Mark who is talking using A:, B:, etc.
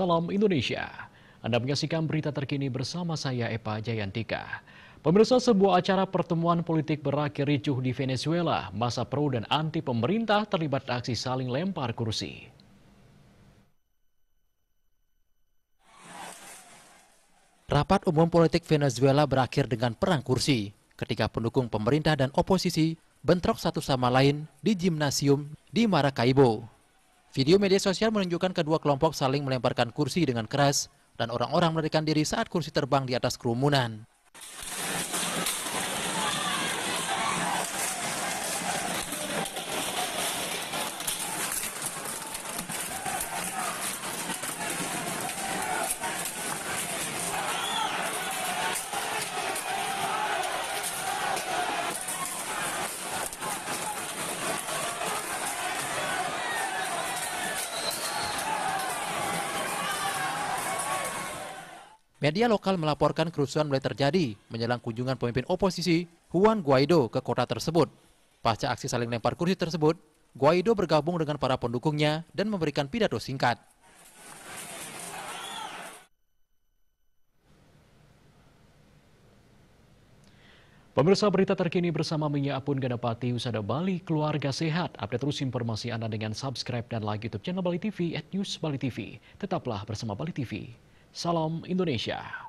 A: Salam Indonesia. Anda menyaksikan berita terkini bersama saya Epa Jayantika. Pemirsa sebuah acara pertemuan politik berakhir ricuh di Venezuela. Masa pro dan anti pemerintah terlibat aksi saling lempar kursi.
B: Rapat umum politik Venezuela berakhir dengan perang kursi ketika pendukung pemerintah dan oposisi bentrok satu sama lain di gimnasium di Maracaibo. Video media sosial menunjukkan kedua kelompok saling melemparkan kursi dengan keras dan orang-orang melarikan diri saat kursi terbang di atas kerumunan. Media lokal melaporkan kerusuhan mulai terjadi menjelang kunjungan pemimpin oposisi Juan Guaido ke kota tersebut. Pasca aksi saling lempar kursi tersebut, Guaido bergabung dengan para pendukungnya
A: dan memberikan pidato singkat. Pemirsa berita terkini bersama Minya Apun Ganapati Usada Bali Keluarga Sehat. Update terus informasi Anda dengan subscribe dan like YouTube channel Bali TV at News Bali TV. Tetaplah bersama Bali TV. Salam Indonesia.